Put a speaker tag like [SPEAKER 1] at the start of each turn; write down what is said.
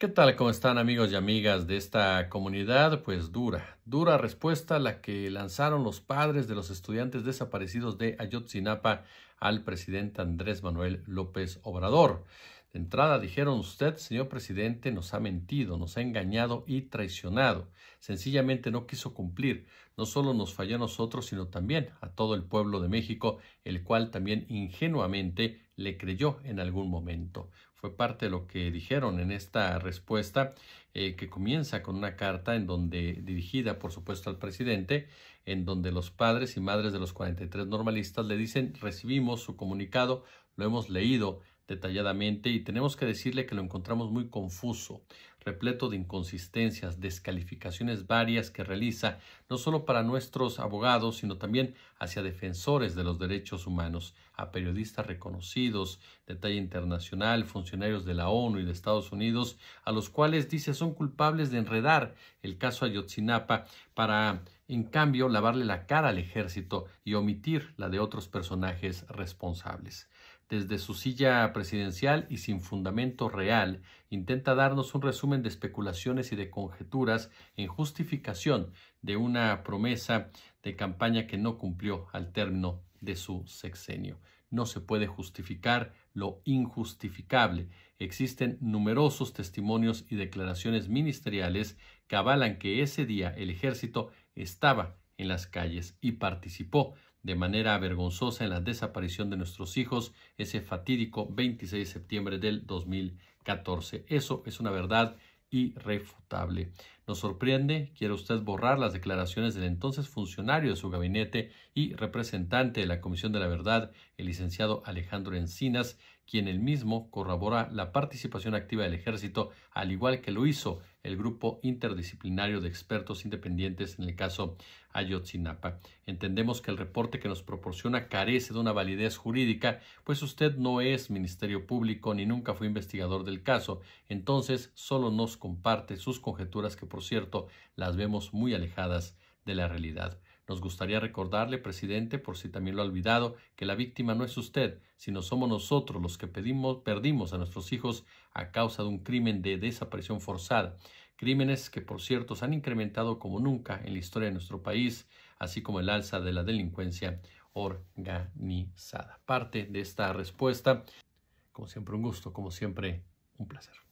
[SPEAKER 1] ¿Qué tal? ¿Cómo están amigos y amigas de esta comunidad? Pues dura, dura respuesta la que lanzaron los padres de los estudiantes desaparecidos de Ayotzinapa al presidente Andrés Manuel López Obrador. De entrada dijeron usted, señor presidente, nos ha mentido, nos ha engañado y traicionado. Sencillamente no quiso cumplir. No solo nos falló a nosotros, sino también a todo el pueblo de México, el cual también ingenuamente le creyó en algún momento. Fue parte de lo que dijeron en esta respuesta eh, que comienza con una carta en donde dirigida por supuesto al presidente, en donde los padres y madres de los 43 normalistas le dicen recibimos su comunicado, lo hemos leído, detalladamente y tenemos que decirle que lo encontramos muy confuso, repleto de inconsistencias, descalificaciones varias que realiza no solo para nuestros abogados, sino también hacia defensores de los derechos humanos, a periodistas reconocidos de talla internacional, funcionarios de la ONU y de Estados Unidos, a los cuales dice son culpables de enredar el caso Ayotzinapa para en cambio lavarle la cara al ejército y omitir la de otros personajes responsables desde su silla presidencial y sin fundamento real, intenta darnos un resumen de especulaciones y de conjeturas en justificación de una promesa de campaña que no cumplió al término de su sexenio. No se puede justificar lo injustificable. Existen numerosos testimonios y declaraciones ministeriales que avalan que ese día el ejército estaba en las calles y participó de manera vergonzosa en la desaparición de nuestros hijos ese fatídico 26 de septiembre del 2014. Eso es una verdad irrefutable. Nos sorprende, quiere usted borrar las declaraciones del entonces funcionario de su gabinete y representante de la Comisión de la Verdad, el licenciado Alejandro Encinas, quien él mismo corrobora la participación activa del ejército, al igual que lo hizo el grupo interdisciplinario de expertos independientes en el caso Ayotzinapa. Entendemos que el reporte que nos proporciona carece de una validez jurídica, pues usted no es Ministerio Público ni nunca fue investigador del caso, entonces solo nos comparte sus conjeturas que por cierto, las vemos muy alejadas de la realidad. Nos gustaría recordarle, presidente, por si también lo ha olvidado, que la víctima no es usted, sino somos nosotros los que pedimos, perdimos a nuestros hijos a causa de un crimen de desaparición forzada. Crímenes que, por cierto, se han incrementado como nunca en la historia de nuestro país, así como el alza de la delincuencia organizada. Parte de esta respuesta, como siempre un gusto, como siempre un placer.